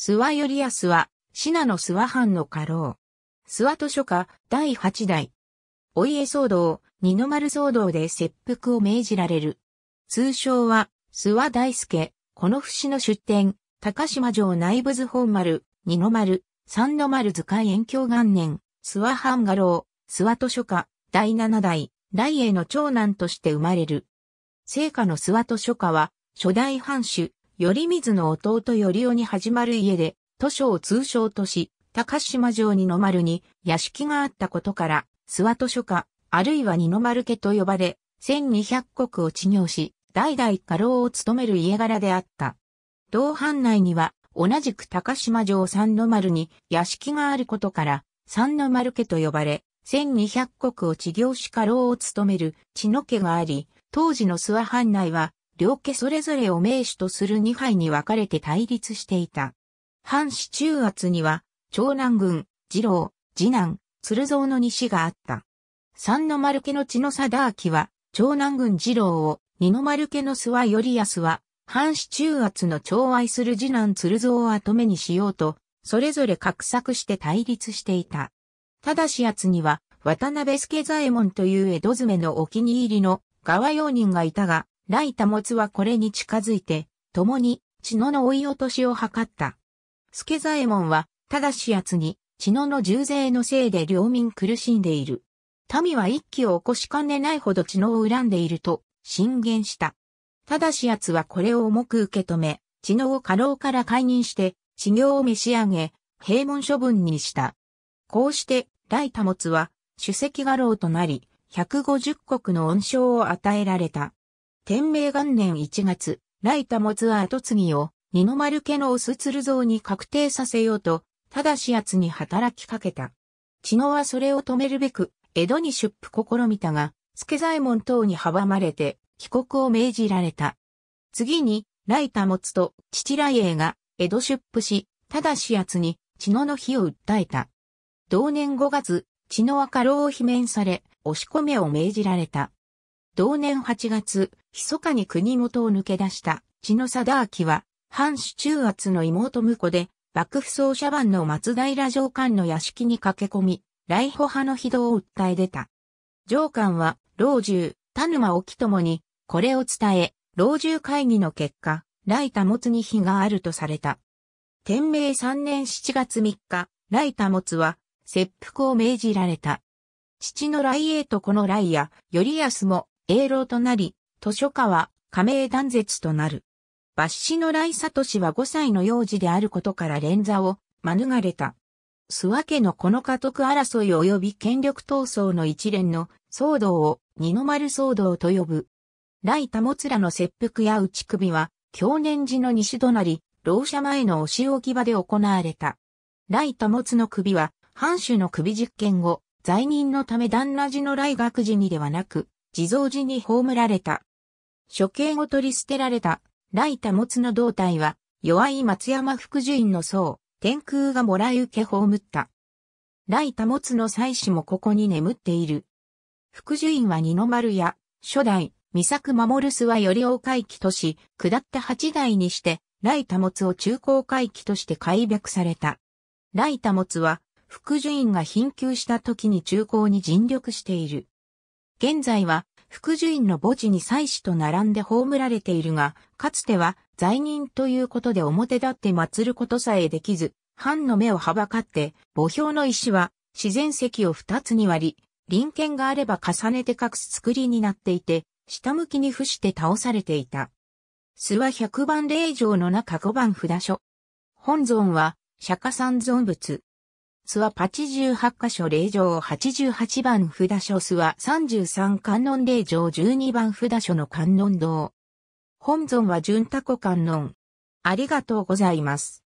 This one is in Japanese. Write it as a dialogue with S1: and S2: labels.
S1: 諏訪よりは、信濃諏訪藩の家老。諏訪図書家第8代。お家騒動、二の丸騒動で切腹を命じられる。通称は、諏訪大介、この節の出典、高島城内部図本丸、二の丸、三の丸図鑑延響元年、諏訪藩画老、諏訪図書家、第7代、大英の長男として生まれる。聖家の諏訪図書家は、初代藩主、頼水の弟頼夫に始まる家で、図書を通称とし、高島城二の丸に屋敷があったことから、諏訪図書家、あるいは二の丸家と呼ばれ、千二百国を治療し、代々家老を務める家柄であった。同藩内には、同じく高島城三の丸に屋敷があることから、三の丸家と呼ばれ、千二百国を治療し家老を務める血の家があり、当時の諏訪藩内は、両家それぞれを名手とする二派に分かれて対立していた。藩市中圧には、長男軍、次郎、次男、鶴蔵の西があった。三の丸家の血の貞明は、長男軍次郎を、二の丸家の諏訪頼康は、藩市中圧の長愛する次男鶴蔵を後目にしようと、それぞれ画策して対立していた。ただし圧には、渡辺助左衛門という江戸詰めのお気に入りの側用人がいたが、雷多物はこれに近づいて、共に、血のの追い落としを図った。助左衛門は、ただし奴に、血のの重税のせいで領民苦しんでいる。民は一気を起こしかねないほど血のを恨んでいると、進言した。ただし奴はこれを重く受け止め、血のを過労から解任して、治行を召し上げ、平門処分にした。こうして、雷多物は、主席画廊となり、150国の恩賞を与えられた。天明元年1月、来田もは跡継ぎを二の丸家のオスル像に確定させようと、ただし奴に働きかけた。知能はそれを止めるべく、江戸に出府試みたが、助左衛門等に阻まれて、帰国を命じられた。次に、来田もつと父来英が江戸出府し、ただし奴に知能の火を訴えた。同年5月、知能は過労を罷免され、押し込めを命じられた。同年8月、密かに国元を抜け出した血の貞明は、藩主中圧の妹婿で、幕府奏者番の松平上官の屋敷に駆け込み、来歩派の非道を訴え出た。上官は、老中、田沼沖ともに、これを伝え、老中会議の結果、来田持に非があるとされた。天明3年7月3日、来田持は、切腹を命じられた。父の来栄とこの来や、頼安も、栄老となり、図書家は加盟断絶となる。抜歯の雷里氏は5歳の幼児であることから連座を免れた。諏訪家のこの家督争い及び権力闘争の一連の騒動を二の丸騒動と呼ぶ。雷多もらの切腹や打ち首は、去年時の西隣、老舎前の押し置き場で行われた。雷多もの首は、藩主の首実験後、罪人のため旦那寺の雷学寺にではなく、地蔵寺に葬られた。処刑を取り捨てられた、雷田持の胴体は、弱い松山福寿院の僧、天空がもらい受け葬った。雷田持の妻子もここに眠っている。福寿院は二の丸や、初代、三作守諏はより大回帰とし、下った八代にして、雷田持を中高回帰として改略された。雷田持は、福寿院が貧窮した時に中高に尽力している。現在は、福寿院の墓地に祭祀と並んで葬られているが、かつては罪人ということで表立って祀ることさえできず、藩の目をはばかって、墓標の石は自然石を二つに割り、臨権があれば重ねて隠す作りになっていて、下向きに伏して倒されていた。諏訪百番霊場の中五番札所。本尊は釈迦三尊仏。諏訪88箇所霊場88番札所諏訪33観音霊場12番札所の観音堂。本尊は純太古観音。ありがとうございます。